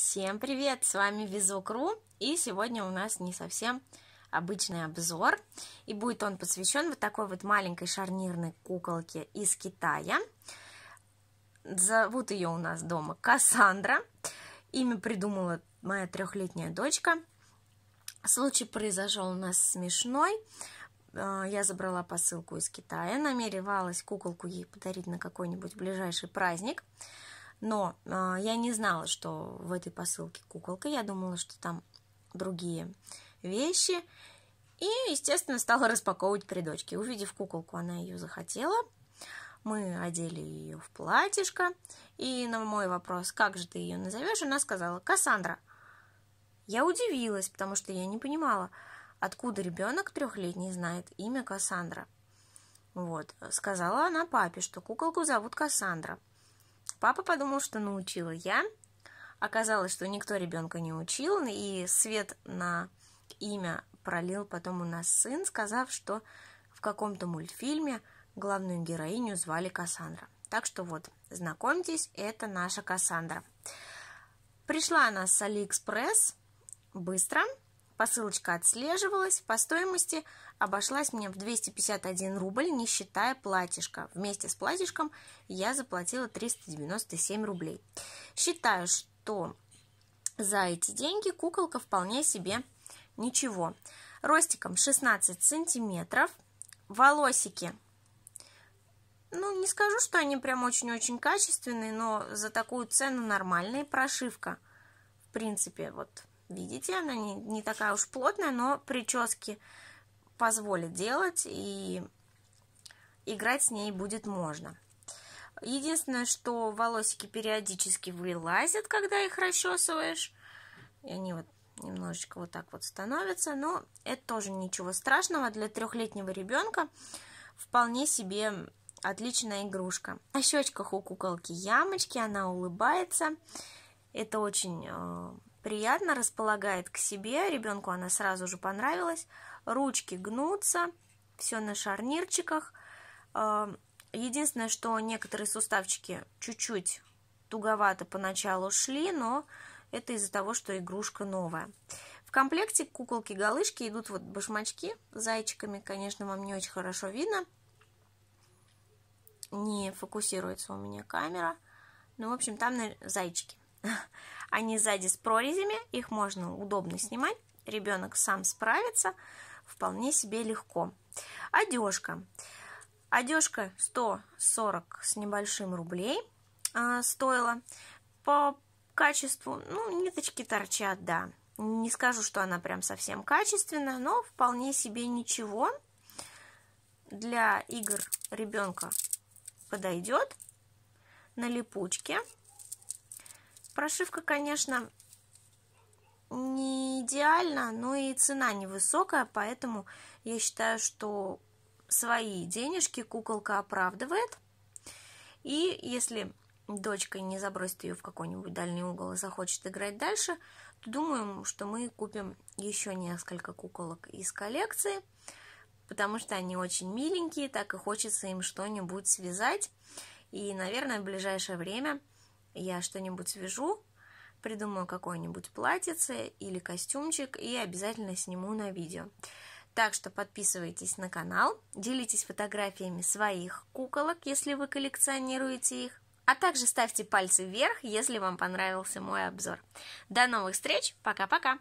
Всем привет! С вами Визукру, и сегодня у нас не совсем обычный обзор, и будет он посвящен вот такой вот маленькой шарнирной куколке из Китая. Зовут ее у нас дома Кассандра. Имя придумала моя трехлетняя дочка. Случай произошел у нас смешной. Э, я забрала посылку из Китая, намеревалась куколку ей подарить на какой-нибудь ближайший праздник. Но э, я не знала, что в этой посылке куколка. Я думала, что там другие вещи. И, естественно, стала распаковывать при дочке. Увидев куколку, она ее захотела. Мы одели ее в платьишко. И на мой вопрос, как же ты ее назовешь, она сказала «Кассандра». Я удивилась, потому что я не понимала, откуда ребенок трехлетний знает имя Кассандра. Вот, сказала она папе, что куколку зовут Кассандра – Папа подумал, что научила я. Оказалось, что никто ребенка не учил, и свет на имя пролил потом у нас сын, сказав, что в каком-то мультфильме главную героиню звали Кассандра. Так что вот, знакомьтесь, это наша Кассандра. Пришла она с Алиэкспресс быстро – Посылочка отслеживалась, по стоимости обошлась мне в 251 рубль, не считая платьишко. Вместе с платьишком я заплатила 397 рублей. Считаю, что за эти деньги куколка вполне себе ничего. Ростиком 16 сантиметров, волосики ну, не скажу, что они прям очень-очень качественные, но за такую цену нормальная прошивка. В принципе, вот Видите, она не, не такая уж плотная, но прически позволит делать и играть с ней будет можно. Единственное, что волосики периодически вылазят, когда их расчесываешь. И они вот немножечко вот так вот становятся. Но это тоже ничего страшного. Для трехлетнего ребенка вполне себе отличная игрушка. На щечках у куколки ямочки, она улыбается. Это очень э, приятно, располагает к себе, ребенку она сразу же понравилась, ручки гнутся, все на шарнирчиках. Эм, единственное, что некоторые суставчики чуть-чуть туговато поначалу шли, но это из-за того, что игрушка новая. В комплекте куколки-галышки идут вот башмачки с зайчиками. Конечно, вам не очень хорошо видно. Не фокусируется у меня камера. Ну, в общем, там зайчики. Они сзади с прорезями, их можно удобно снимать. Ребенок сам справится вполне себе легко. Одежка. Одежка 140 с небольшим рублей э, стоила. По качеству, ну, ниточки торчат, да. Не скажу, что она прям совсем качественная, но вполне себе ничего. Для игр ребенка подойдет на липучке. Прошивка, конечно, не идеальна, но и цена невысокая, поэтому я считаю, что свои денежки куколка оправдывает. И если дочка не забросит ее в какой-нибудь дальний угол и захочет играть дальше, то думаю, что мы купим еще несколько куколок из коллекции, потому что они очень миленькие, так и хочется им что-нибудь связать. И, наверное, в ближайшее время – я что-нибудь свяжу, придумаю какой-нибудь платьице или костюмчик и обязательно сниму на видео. Так что подписывайтесь на канал, делитесь фотографиями своих куколок, если вы коллекционируете их, а также ставьте пальцы вверх, если вам понравился мой обзор. До новых встреч, пока-пока!